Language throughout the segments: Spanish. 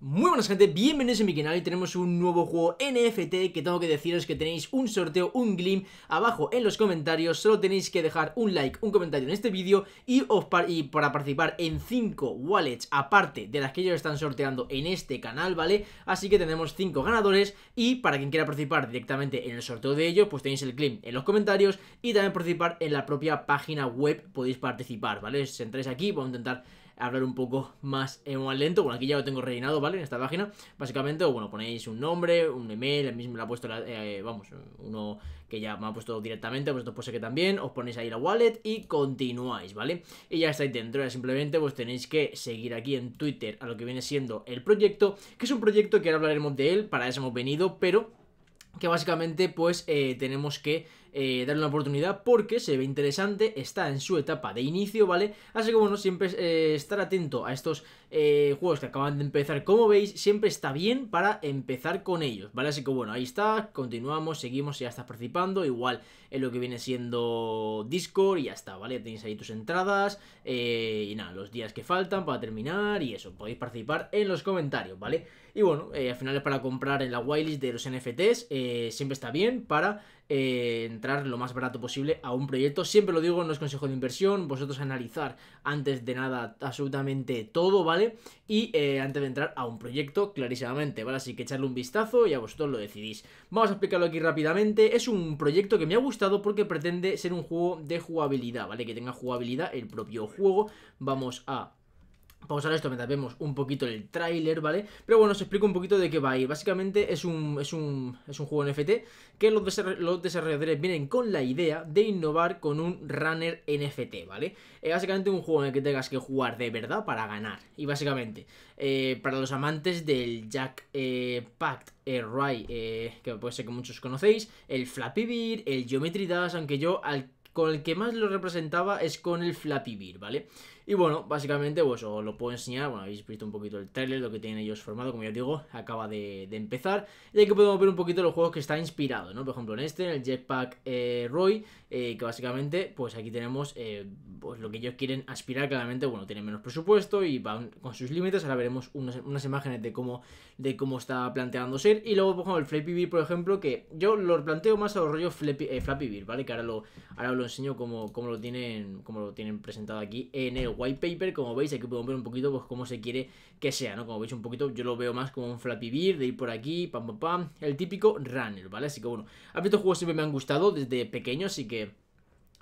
Muy buenas gente, bienvenidos a mi canal y tenemos un nuevo juego NFT que tengo que deciros que tenéis un sorteo, un glim abajo en los comentarios, solo tenéis que dejar un like, un comentario en este vídeo y, para participar en 5 wallets aparte de las que ellos están sorteando en este canal, ¿vale? Así que tenemos 5 ganadores y para quien quiera participar directamente en el sorteo de ellos, pues tenéis el glim en los comentarios y también participar en la propia página web podéis participar, ¿vale? Si entráis aquí, vamos a intentar hablar un poco más en lento. Bueno, aquí ya lo tengo rellenado, ¿vale? En esta página. Básicamente, bueno, ponéis un nombre, un email, el mismo le lo ha puesto, eh, vamos, uno que ya me ha puesto directamente, pues pues posee que también, os ponéis ahí la wallet y continuáis, ¿vale? Y ya estáis dentro, simplemente pues tenéis que seguir aquí en Twitter a lo que viene siendo el proyecto, que es un proyecto que ahora hablaremos de él, para eso hemos venido, pero que básicamente pues eh, tenemos que eh, darle una oportunidad porque se ve interesante, está en su etapa de inicio, ¿vale? Así que bueno, siempre eh, estar atento a estos eh, juegos que acaban de empezar, como veis, siempre está bien para empezar con ellos, ¿vale? Así que bueno, ahí está, continuamos, seguimos, ya estás participando, igual en lo que viene siendo Discord y ya está, ¿vale? Tenéis ahí tus entradas y nada, los días que faltan para terminar y eso, podéis participar en los comentarios, ¿vale? Y bueno, al final es para comprar en la whitelist de los NFTs, siempre está bien para eh, entrar lo más barato posible a un proyecto. Siempre lo digo, no es consejo de inversión, vosotros analizar antes de nada absolutamente todo, ¿vale? Y eh, antes de entrar a un proyecto clarísimamente, ¿vale? Así que echarle un vistazo y a vosotros lo decidís. Vamos a explicarlo aquí rápidamente. Es un proyecto que me ha gustado porque pretende ser un juego de jugabilidad, ¿vale? Que tenga jugabilidad el propio juego. Vamos a Vamos a ver esto mientras vemos un poquito el tráiler, ¿vale? Pero bueno, os explico un poquito de qué va a ir. Básicamente es un, es un, es un juego NFT que los, desarrolladores vienen con la idea de innovar con un runner NFT, ¿vale? Es básicamente un juego en el que tengas que jugar de verdad para ganar. Y básicamente, eh, para los amantes del Jack eh, Pact eh, eh, que puede ser que muchos conocéis, el Flappy Bird, el Geometry Dash, aunque yo con el que más lo representaba es con el Flappy Bird, vale y bueno, básicamente pues os lo puedo enseñar, bueno, habéis visto un poquito el trailer, lo que tienen ellos formado, como ya os digo, acaba de, empezar. Y aquí podemos ver un poquito los juegos que está inspirado, ¿no? Por ejemplo, en este, en el Jetpack eh, Roy, eh, que básicamente pues aquí tenemos eh, pues, lo que ellos quieren aspirar, claramente, bueno, tienen menos presupuesto y van con sus límites, ahora veremos unas, imágenes de cómo, de cómo está planteando ser. Y luego, por ejemplo, el Flappy Bird, por ejemplo, que yo lo planteo más a los rollos Flappy, ¿vale? Que ahora lo, ahora os lo enseño como, como, lo tienen, como lo tienen presentado aquí en el white paper, como veis, aquí podemos ver un poquito pues cómo se quiere que sea, ¿no? Como veis un poquito, yo lo veo más como un Flappy de ir por aquí, pam, pam, pam, el típico runner, ¿vale? Así que bueno, a mí estos juegos siempre me han gustado desde pequeño, así que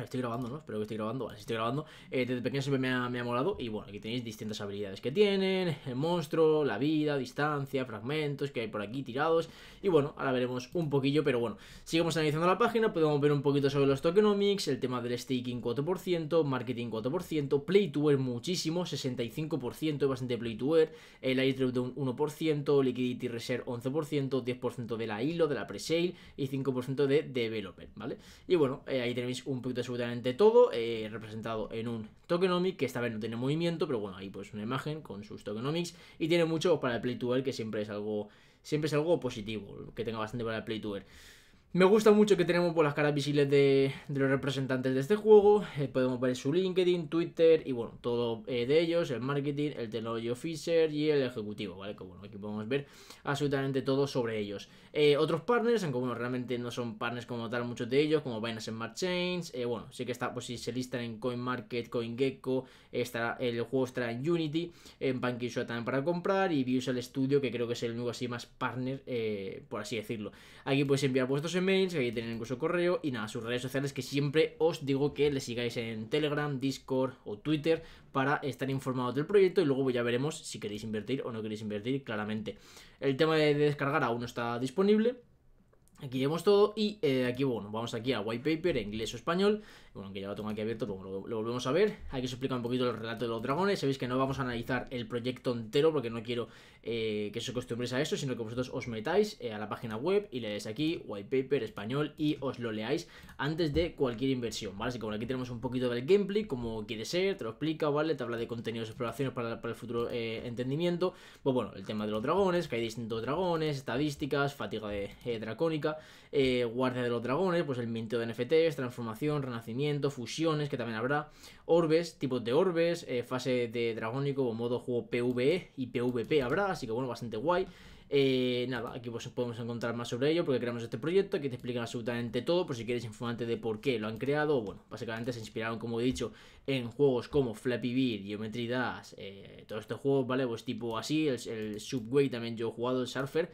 estoy grabando, ¿no? Espero que esté grabando. estoy grabando. Eh, desde pequeño siempre me ha, molado. Y bueno, aquí tenéis distintas habilidades que tienen. El monstruo, la vida, distancia, fragmentos que hay por aquí tirados. Y bueno, ahora veremos un poquillo. Pero bueno, sigamos analizando la página. Podemos ver un poquito sobre los tokenomics. El tema del staking 4%, marketing 4%, play to earn muchísimo, 65%, bastante play to earn. El airdrop de un 1%, liquidity reserve 11%, 10% de la hilo, de la presale y 5% de developer, ¿vale? Y bueno, eh, ahí tenéis un poquito absolutamente todo, eh, representado en un tokenomic, que esta vez no tiene movimiento, pero bueno, ahí pues una imagen con sus tokenomics, y tiene mucho para el play to que siempre es algo siempre es algo positivo, que tenga bastante para el play to me gusta mucho que tenemos las caras visibles de, los representantes de este juego. Eh, podemos ver su LinkedIn, Twitter y bueno, todo eh, de ellos, el marketing, el technology officer y el ejecutivo, ¿vale? Que bueno, aquí podemos ver absolutamente todo sobre ellos. Eh, otros partners, aunque bueno, realmente no son partners como tal muchos de ellos, como Binance Smart Chains, bueno, sí que está, pues si se listan en CoinMarket, CoinGecko, estará, el juego estará en Unity, en BankingShop también para comprar y Visual Studio, que creo que es el único así más partner, por así decirlo. Aquí puedes enviar vuestros mails, mail, tienen incluso correo y nada, sus redes sociales que siempre os digo que le sigáis en Telegram, Discord o Twitter para estar informados del proyecto y luego ya veremos si queréis invertir o no queréis invertir claramente. El tema de descargar aún no está disponible. Aquí vemos todo y eh, aquí, bueno, vamos aquí a white paper en inglés o español bueno, aunque ya lo tengo aquí abierto, lo, volvemos a ver. hay que explicar un poquito el relato de los dragones. Sabéis que no vamos a analizar el proyecto entero porque no quiero eh, que os acostumbréis a eso, sino que vosotros os metáis eh, a la página web y leáis aquí white paper español y os lo leáis antes de cualquier inversión, ¿vale? Así que bueno, aquí tenemos un poquito del gameplay, como quiere ser, te lo explica, ¿vale? Te habla de contenidos exploraciones para, el futuro eh, entendimiento. Pues bueno, el tema de los dragones, que hay distintos dragones, estadísticas, fatiga dracónica, guardia de los dragones, pues el minteo de NFTs, transformación, renacimiento fusiones, que también habrá, orbes, tipos de orbes, eh, fase de dragónico o modo juego PvE y PvP habrá, así que bueno, bastante guay. Eh, nada, aquí pues podemos encontrar más sobre ello porque creamos este proyecto, aquí te explican absolutamente todo, por si quieres informarte de por qué lo han creado, bueno, básicamente se inspiraron, como he dicho, en juegos como Flappy Bird, Geometry Dash, eh, todos estos juegos, ¿vale? Pues tipo así, el Subway también yo he jugado, el Surfer,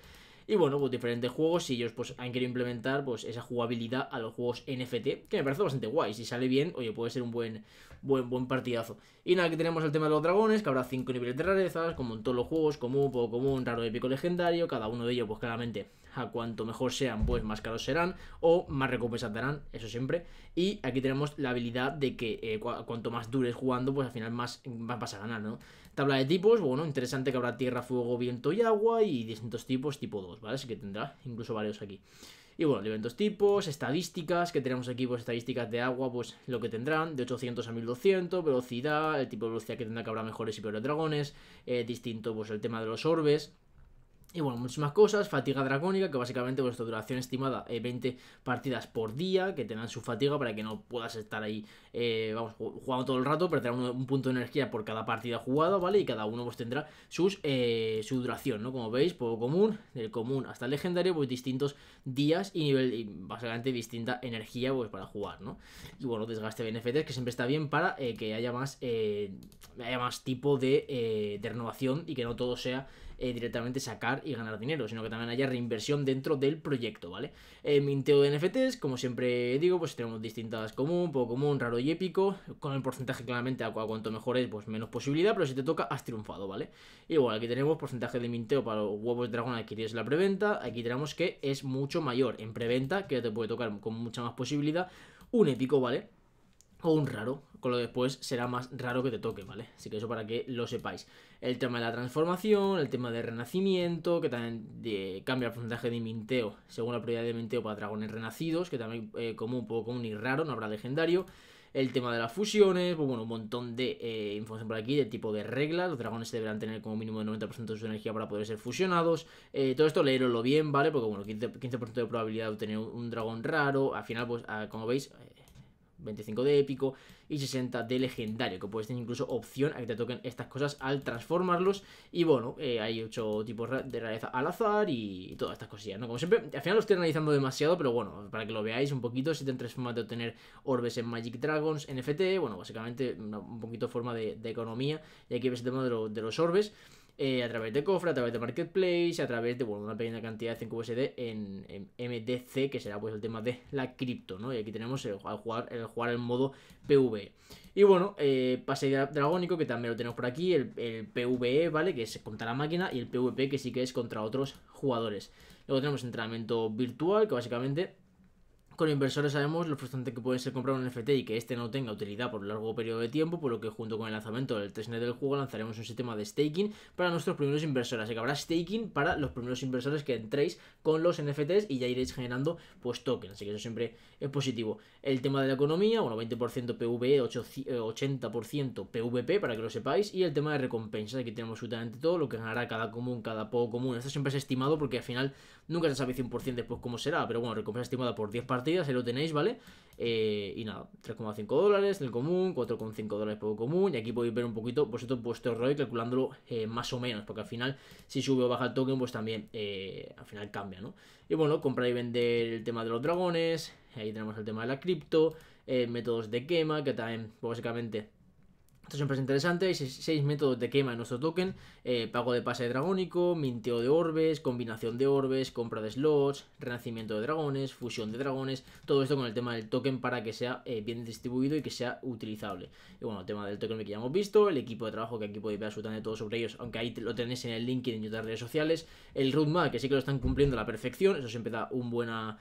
y bueno, pues diferentes juegos y ellos pues han querido implementar pues esa jugabilidad a los juegos NFT, que me parece bastante guay. Si sale bien, oye, puede ser un buen, buen, buen partidazo. Y nada, aquí tenemos el tema de los dragones, que habrá 5 niveles de rarezas, como en todos los juegos, común, poco común, raro, épico, legendario. Cada uno de ellos, pues claramente, a cuanto mejor sean, pues más caros serán o más recompensas darán, eso siempre. Y aquí tenemos la habilidad de que eh, cuanto más dures jugando, pues al final más, más vas a ganar, ¿no? Tabla de tipos, bueno, interesante que habrá tierra, fuego, viento y agua y distintos tipos, tipo 2. ¿vale? Así que tendrá incluso varios aquí. Y bueno, eventos tipos, estadísticas, que tenemos aquí, pues estadísticas de agua, pues lo que tendrán, de 800 a 1200, velocidad, el tipo de velocidad que tendrá que habrá mejores y peores dragones, eh, distinto, pues el tema de los orbes, y bueno, muchísimas cosas, fatiga dracónica, que básicamente vuestra duración estimada eh, 20 partidas por día, que te su fatiga para que no puedas estar ahí, eh, vamos, jugando todo el rato, pero te un, punto de energía por cada partida jugada, ¿vale? Y cada uno pues tendrá sus, eh, su duración, ¿no? Como veis, poco común, del común hasta el legendario, pues distintos días y nivel, y básicamente distinta energía, pues para jugar, ¿no? Y bueno, desgaste de NFTs, que siempre está bien para eh, que haya más, haya más tipo de, de renovación y que no todo sea... Eh, directamente sacar y ganar dinero, sino que también haya reinversión dentro del proyecto, ¿vale? Minteo de NFTs, como siempre digo, pues tenemos distintas común, poco común, raro y épico, con el porcentaje claramente a cuanto mejor es, pues menos posibilidad, pero si te toca, has triunfado, ¿vale? Igual, aquí tenemos porcentaje de Minteo para los huevos de dragón adquiridos en la preventa, aquí tenemos que es mucho mayor en preventa, que te puede tocar con mucha más posibilidad, un épico, ¿vale? o un raro, con lo que después será más raro que te toque, ¿vale? Así que eso para que lo sepáis. El tema de la transformación, el tema de renacimiento, que también de, cambia el porcentaje de minteo según la prioridad de minteo para dragones renacidos, que también eh, como un poco común y raro, no habrá legendario. El tema de las fusiones, pues bueno, un montón de eh, información por aquí, de tipo de reglas. Los dragones deberán tener como mínimo el 90% de su energía para poder ser fusionados. Eh, todo esto leeroslo bien, ¿vale? Porque bueno, 15%, de probabilidad de obtener un, dragón raro. Al final, pues ah, como veis 25 de épico y 60 de legendario, que puedes tener incluso opción a que te toquen estas cosas al transformarlos. Y bueno, eh, hay 8 tipos de rareza al azar y todas estas cosillas, ¿no? Como siempre, al final lo estoy analizando demasiado, pero bueno, para que lo veáis un poquito, si te tres formas de obtener orbes en Magic Dragons, NFT, bueno, básicamente un poquito forma de, economía. Y aquí ves el tema de los orbes. Eh, a través de cofre, a través de marketplace, a través de bueno, una pequeña cantidad de 5 USD en, MDC, que será pues el tema de la cripto, ¿no? Y aquí tenemos el, jugar, el jugar modo PvE. Y bueno, eh, pase dragónico, que también lo tenemos por aquí, el, el PvE, ¿vale? Que es contra la máquina, y el PvP, que sí que es contra otros jugadores. Luego tenemos entrenamiento virtual, que básicamente con inversores sabemos lo frustrante que puede ser comprar un NFT y que este no tenga utilidad por un largo periodo de tiempo, por lo que junto con el lanzamiento del testnet del juego lanzaremos un sistema de staking para nuestros primeros inversores. Así que habrá staking para los primeros inversores que entréis con los NFTs y ya iréis generando pues tokens. Así que eso siempre es positivo. El tema de la economía, bueno, 20% PVE, 80% PVP para que lo sepáis. Y el tema de recompensas, aquí tenemos absolutamente todo lo que ganará cada común, cada poco común. Esto siempre es estimado porque al final nunca se sabe 100% después cómo será, pero bueno, recompensa estimada por 10 partes Ahí si lo tenéis, ¿vale? Eh, y nada, 3,5 dólares en el común, 4,5 dólares por común. Y aquí podéis ver un poquito vosotros vuestro ROI calculándolo eh, más o menos, porque al final, si sube o baja el token, pues también eh, al final cambia, ¿no? Y bueno, comprar y vender el tema de los dragones. Ahí tenemos el tema de la cripto, métodos de quema, que también pues, básicamente esto siempre es interesante, hay seis métodos de quema en nuestro token, eh, pago de pase dragónico, minteo de orbes, combinación de orbes, compra de slots, renacimiento de dragones, fusión de dragones, todo esto con el tema del token para que sea eh, bien distribuido y que sea utilizable. Y bueno, el tema del token que ya hemos visto, el equipo de trabajo que aquí podéis ver absolutamente todo sobre ellos, aunque ahí lo tenéis en el link y en otras redes sociales, el roadmap que sí que lo están cumpliendo a la perfección, eso siempre da un buena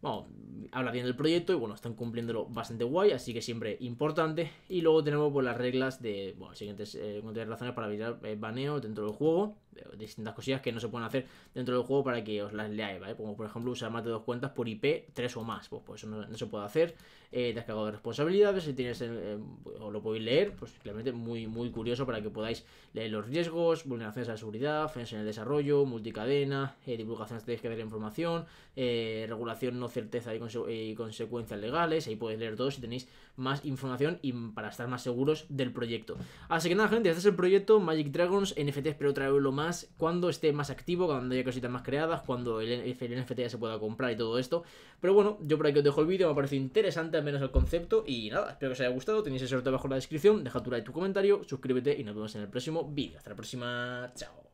bueno, habla bien del proyecto y bueno, están cumpliéndolo bastante guay, así que siempre importante. Y luego tenemos pues, las reglas de, bueno, siguientes eh, razones para evitar eh, baneo dentro del juego, eh, distintas cosillas que no se pueden hacer dentro del juego para que os las leáis, ¿vale? Como por ejemplo usar más de dos cuentas por IP, tres o más, pues, pues eso no, se puede hacer. descargado de responsabilidades, si tienes, o lo podéis leer, pues claramente muy, muy curioso para que podáis leer los riesgos, vulneraciones a la seguridad, fensa en el desarrollo, multicadena, divulgación de la información, regulación no certeza y, eh, consecuencias legales. Ahí podéis leer todo si tenéis más información y para estar más seguros del proyecto. Así que nada, gente, este es el proyecto Magic Dragons NFT. Espero traerlo más cuando esté más activo, cuando haya cositas más creadas, cuando el, NFT ya se pueda comprar y todo esto. Pero bueno, yo por aquí os dejo el vídeo, me ha parecido interesante al menos el concepto. Y nada, espero que os haya gustado. Tenéis el sorteo abajo en la descripción. Deja tu like, tu comentario, suscríbete y nos vemos en el próximo vídeo. Hasta la próxima, chao.